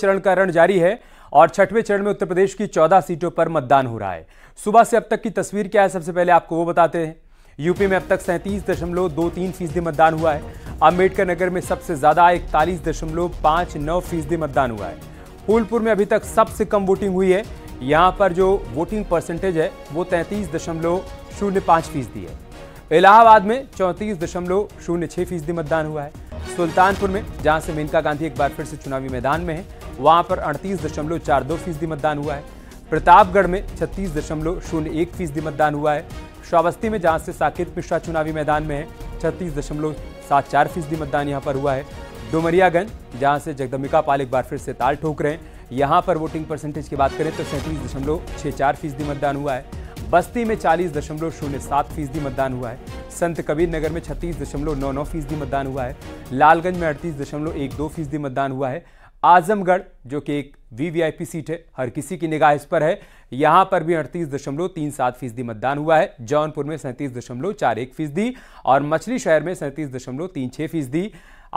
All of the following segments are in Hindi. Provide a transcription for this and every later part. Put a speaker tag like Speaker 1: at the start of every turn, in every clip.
Speaker 1: चरण का रण जारी है और छठवें चरण में उत्तर प्रदेश की चौदह सीटों पर मतदान हो रहा है सुबह से अब तक की तस्वीर क्या है सबसे पहले आपको वो बताते हैं यूपी में अब तक सैंतीस दशमलव दो तीन फीसदी मतदान हुआ है अम्बेडकर नगर में सबसे ज्यादा इकतालीस दशमलव पांच नौ फीसदी मतदान हुआ है फूलपुर में अभी तक सबसे कम वोटिंग हुई है यहाँ पर जो वोटिंग परसेंटेज है वो तैंतीस दशमलव शून्य पांच फीसदी है इलाहाबाद में चौंतीस दशमलव शून्य छह फीसदी मतदान हुआ है सुल्तानपुर में जहां से मेनका गांधी एक बार फिर से चुनावी मैदान में है वहाँ पर अड़तीस दशमलव चार दो फीसदी मतदान हुआ है प्रतापगढ़ में छत्तीस दशमलव शून्य एक फीसदी मतदान हुआ है श्रावस्ती में जहाँ से साकेत मिश्रा चुनावी मैदान में है छत्तीस दशमलव सात चार फीसदी मतदान यहाँ पर हुआ है डुमरियागंज जहाँ से जगदम्बिका पाल एक बार फिर से ताल ठोक रहे हैं यहाँ पर वोटिंग परसेंटेज की बात करें तो सैंतीस दशमलव छः चार फीसदी मतदान हुआ है बस्ती में चालीस दशमलव शून्य सात फीसदी मतदान हुआ है संत कबीर नगर में छत्तीस दशमलव नौ नौ फीसदी मतदान हुआ है लालगंज में अड़तीस दशमलव एक दो फीसदी मतदान हुआ है आजमगढ़ जो कि एक वीवीआईपी सीट है हर किसी की निगाह इस पर है यहां पर भी अड़तीस दशमलव तीन सात फीसदी मतदान हुआ है जौनपुर में सैंतीस दशमलव चार एक फीसदी और मछली शहर में सैंतीस दशमलव तीन छह फीसदी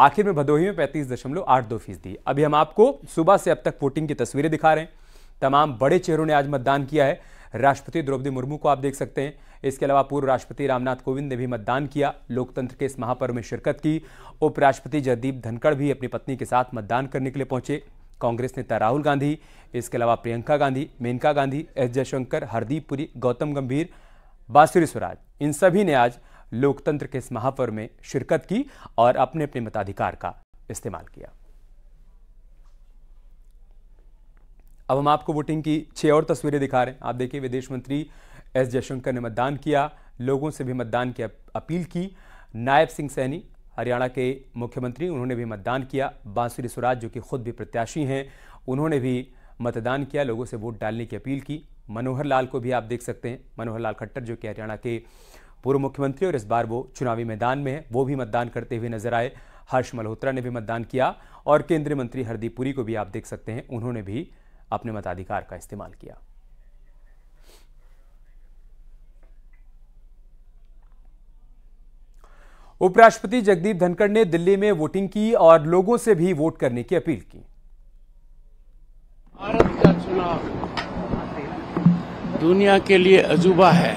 Speaker 1: आखिर में भदोही में पैंतीस दशमलव आठ दो फीसदी अभी हम आपको सुबह से अब तक वोटिंग की तस्वीरें दिखा रहे हैं तमाम बड़े चेहरों ने आज मतदान किया है राष्ट्रपति द्रौपदी मुर्मू को आप देख सकते हैं इसके अलावा पूर्व राष्ट्रपति रामनाथ कोविंद ने भी मतदान किया लोकतंत्र के इस महापर्व में शिरकत की उपराष्ट्रपति जगदीप धनखड़ भी अपनी पत्नी के साथ मतदान करने के लिए पहुंचे कांग्रेस नेता राहुल गांधी इसके अलावा प्रियंका गांधी मेनका गांधी एस जयशंकर हरदीप पुरी गौतम गंभीर बासुरी स्वराज इन सभी ने आज लोकतंत्र के इस महापर्व में शिरकत की और अपने अपने मताधिकार का इस्तेमाल किया अब हम आपको वोटिंग की छः और तस्वीरें दिखा रहे हैं आप देखिए विदेश मंत्री एस जयशंकर ने मतदान किया लोगों से भी मतदान की अपील की नायब सिंह सैनी हरियाणा के मुख्यमंत्री उन्होंने भी मतदान किया बांसुरी स्वराज जो कि खुद भी प्रत्याशी हैं उन्होंने भी मतदान किया लोगों से वोट डालने की अपील की मनोहर लाल को भी आप देख सकते हैं मनोहर लाल खट्टर जो कि हरियाणा के पूर्व मुख्यमंत्री और इस बार वो चुनावी मैदान में है वो भी मतदान करते हुए नजर आए हर्ष मल्होत्रा ने भी मतदान किया और केंद्रीय मंत्री हरदीप पुरी को भी आप देख सकते हैं उन्होंने भी अपने मताधिकार का इस्तेमाल किया उपराष्ट्रपति जगदीप धनखड़ ने दिल्ली में वोटिंग की और लोगों से भी वोट करने की अपील की भारत का चुनाव दुनिया के लिए अजूबा है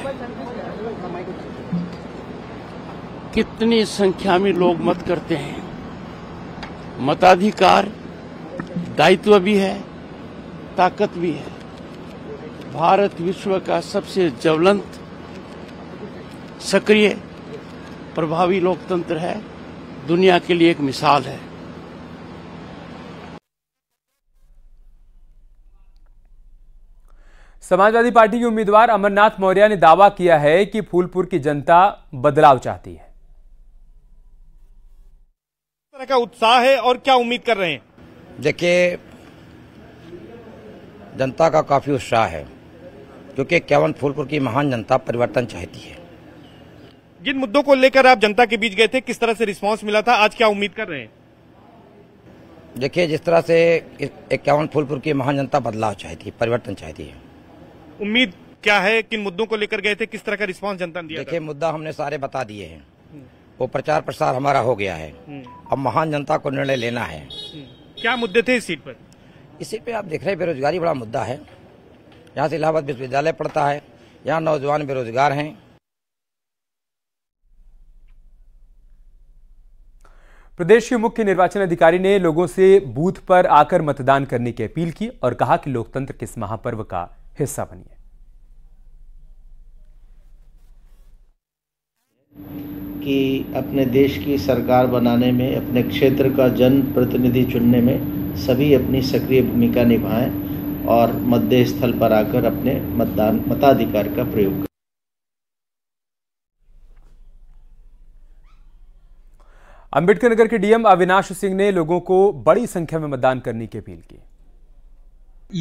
Speaker 1: कितनी संख्या में लोग मत करते हैं मताधिकार दायित्व भी है ताकत भी है भारत विश्व का सबसे ज्वलंत सक्रिय प्रभावी लोकतंत्र है दुनिया के लिए एक मिसाल है समाजवादी पार्टी के उम्मीदवार अमरनाथ मौर्य ने दावा किया है कि फूलपुर की जनता बदलाव चाहती है तरह का उत्साह है और क्या उम्मीद कर रहे हैं देखिए जनता का काफ़ी उत्साह है क्योंकि इक्यावन फूलपुर की महान जनता परिवर्तन चाहती है जिन मुद्दों को लेकर आप जनता के बीच गए थे किस तरह से रिस्पांस मिला था आज क्या उम्मीद कर रहे हैं देखिए जिस तरह से इक्यावन फूलपुर की महान जनता बदलाव चाहती है परिवर्तन चाहती है उम्मीद क्या है किन मुद्दों को लेकर गए थे किस तरह का रिस्पांस जनता ने दिया देखिए मुद्दा हमने सारे बता दिए हैं हम्म। वो प्रचार प्रसार हमारा हो गया है हम्म। अब महान जनता को निर्णय लेना है हम्म। क्या मुद्दे थे इस सीट पर इसी पे आप देख रहे हैं बेरोजगारी बड़ा मुद्दा है यहाँ से इलाहाबाद विश्वविद्यालय पढ़ता है यहाँ नौजवान बेरोजगार हैं प्रदेश के मुख्य निर्वाचन अधिकारी ने लोगों से बूथ पर आकर मतदान करने की अपील की और कहा कि लोकतंत्र किस महापर्व का हिस्सा बनिए कि अपने देश की सरकार बनाने में अपने क्षेत्र का जन प्रतिनिधि चुनने में सभी अपनी सक्रिय भूमिका निभाएं और मतदेय स्थल पर आकर अपने मतदान मताधिकार का प्रयोग करें अंबेडकर नगर के डीएम अविनाश सिंह ने लोगों को बड़ी संख्या में मतदान करने की अपील की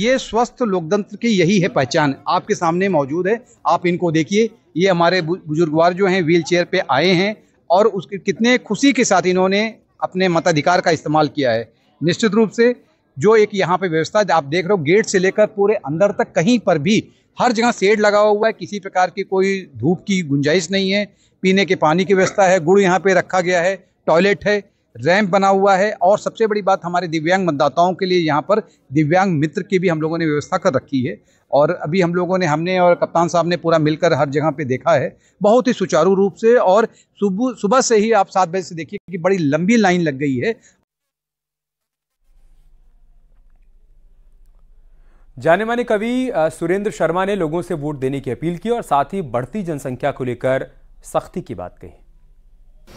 Speaker 1: ये स्वस्थ लोकतंत्र की यही है पहचान आपके सामने मौजूद है आप इनको देखिए ये हमारे बुजुर्गवार जो हैं व्हील चेयर पे आए हैं और उसके कितने खुशी के साथ इन्होंने अपने मताधिकार का इस्तेमाल किया है निश्चित रूप से जो एक यहाँ पे व्यवस्था आप देख रहे हो गेट से लेकर पूरे अंदर तक कहीं पर भी हर जगह सेड लगा हुआ है किसी प्रकार की कोई धूप की गुंजाइश नहीं है पीने के पानी की व्यवस्था है गुड़ यहाँ पे रखा गया है टॉयलेट है रैंप बना हुआ है और सबसे बड़ी बात हमारे दिव्यांग मतदाताओं के लिए यहाँ पर दिव्यांग मित्र की भी हम लोगों ने व्यवस्था कर रखी है और अभी हम लोगों ने हमने और कप्तान साहब ने पूरा मिलकर हर जगह पे देखा है बहुत ही सुचारू रूप से और सुबह सुबह से ही आप सात बजे से देखिए कि बड़ी लंबी लाइन लग गई है जाने माने कवि सुरेंद्र शर्मा ने लोगों से वोट देने की अपील की और साथ ही बढ़ती जनसंख्या को लेकर सख्ती की बात कही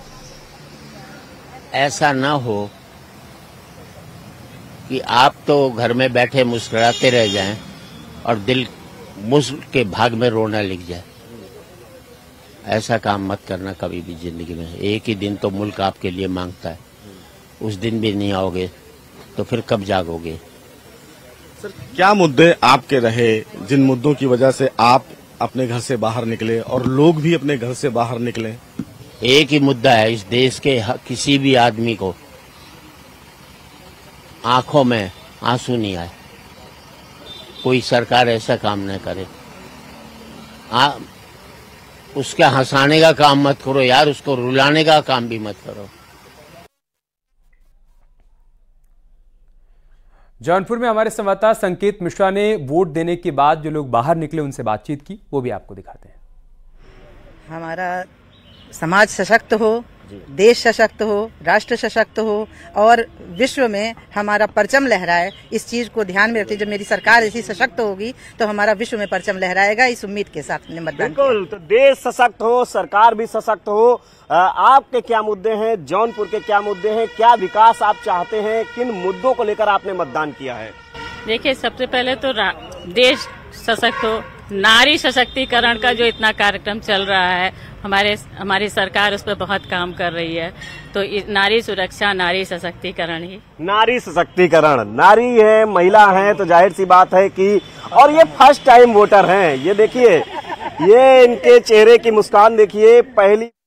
Speaker 1: ऐसा ना हो कि आप तो घर में बैठे मुस्कुराते रह जाएं और दिल मुस्क के भाग में रोना लिख जाए ऐसा काम मत करना कभी भी जिंदगी में एक ही दिन तो मुल्क आपके लिए मांगता है उस दिन भी नहीं आओगे तो फिर कब जागोगे सर क्या मुद्दे आपके रहे जिन मुद्दों की वजह से आप अपने घर से बाहर निकले और लोग भी अपने घर से बाहर निकले एक ही मुद्दा है इस देश के किसी भी आदमी को आंखों में आंसू नहीं आए कोई सरकार ऐसा काम न करे आ, उसके हंसाने का काम मत करो यार उसको रुलाने का काम भी मत करो जौनपुर में हमारे संवाददाता संकेत मिश्रा ने वोट देने के बाद जो लोग बाहर निकले उनसे बातचीत की वो भी आपको दिखाते हैं हमारा समाज सशक्त हो देश सशक्त हो राष्ट्र सशक्त हो और विश्व में हमारा परचम लहराए इस चीज को ध्यान में रखते जब मेरी सरकार ऐसी सशक्त होगी तो हमारा विश्व में परचम लहराएगा इस उम्मीद के साथ मतदान बिल्कुल तो देश सशक्त हो सरकार भी सशक्त हो आपके क्या मुद्दे हैं जौनपुर के क्या मुद्दे हैं क्या विकास आप चाहते हैं किन मुद्दों को लेकर आपने मतदान किया है देखिए सबसे पहले तो देश सशक्त हो नारी सशक्तिकरण का जो इतना कार्यक्रम चल रहा है हमारे हमारी सरकार उस पर बहुत काम कर रही है तो नारी सुरक्षा नारी सशक्तिकरण ही नारी सशक्तिकरण नारी है महिला है तो जाहिर सी बात है कि और ये फर्स्ट टाइम वोटर हैं ये देखिए ये इनके चेहरे की मुस्कान देखिए पहली